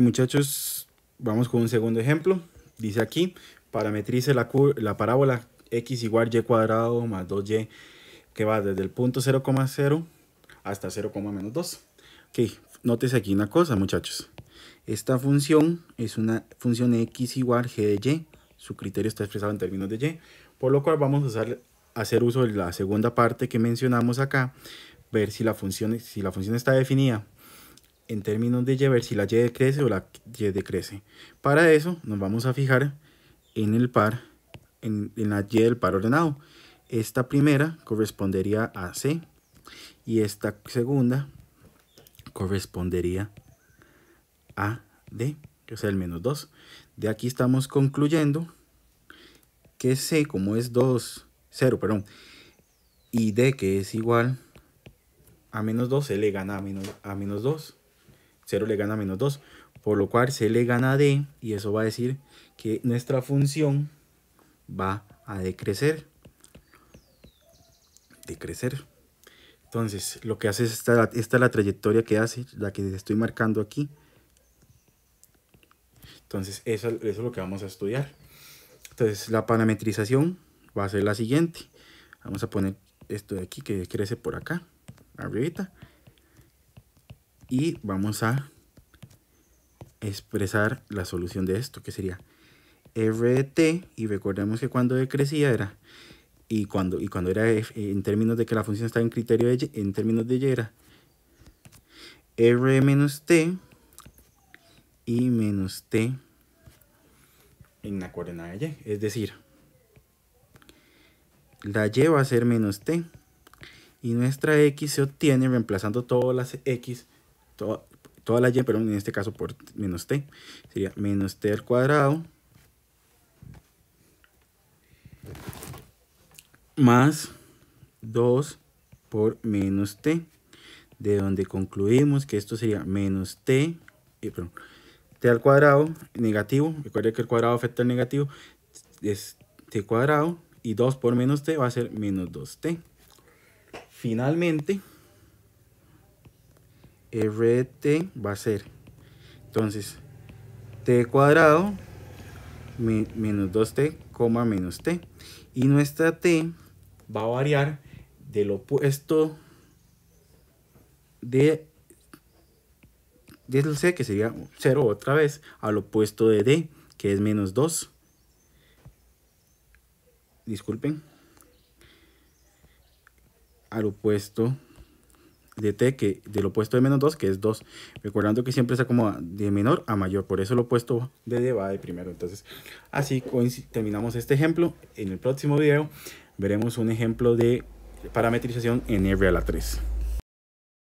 muchachos, vamos con un segundo ejemplo. Dice aquí, parametrice la, la parábola x igual y cuadrado más 2y, que va desde el punto 0,0 hasta 0, menos 2. Ok, nótese aquí una cosa, muchachos. Esta función es una función x igual g de y. Su criterio está expresado en términos de y. Por lo cual vamos a hacer uso de la segunda parte que mencionamos acá. Ver si la función, si la función está definida en términos de Y, ver si la Y decrece o la Y decrece. Para eso nos vamos a fijar en el par, en, la Y del par ordenado. Esta primera correspondería a C y esta segunda correspondería a D, que es el menos 2. De aquí estamos concluyendo que C, como es 2, 0, perdón, y D, que es igual a menos 2, se le gana a menos 2. 0 le gana menos 2, por lo cual C le gana D y eso va a decir que nuestra función va a decrecer. Decrecer. Entonces, lo que hace es esta, es la trayectoria que hace, la que estoy marcando aquí. Entonces, eso, es lo que vamos a estudiar. Entonces, la parametrización va a ser la siguiente. Vamos a poner esto de aquí que crece por acá, arribita y vamos a expresar la solución de esto, que sería t, y recordemos que cuando decrecía era, y cuando, y cuando era e, en términos de que la función estaba en criterio de y, en términos de y era R menos T y menos T en la coordenada Y, es decir, la Y va a ser menos T y nuestra X se obtiene reemplazando todas las X toda la y, pero en este caso por menos t. Sería menos t al cuadrado más 2 por menos t, de donde concluimos que esto sería menos t, eh, perdón, t al cuadrado negativo, recuerda que el cuadrado afecta al negativo, es t cuadrado, y 2 por menos t va a ser menos 2t. Finalmente, RT va a ser. Entonces, t cuadrado menos 2t, coma menos t. Y nuestra t va a variar del opuesto de el c, que sería 0 otra vez, al opuesto de d, que es menos 2. Disculpen. Al opuesto de t que del opuesto de menos 2, que es 2. Recordando que siempre está como de menor a mayor, por eso el opuesto de d va de primero. Entonces, así terminamos este ejemplo. En el próximo video veremos un ejemplo de parametrización en R a la 3.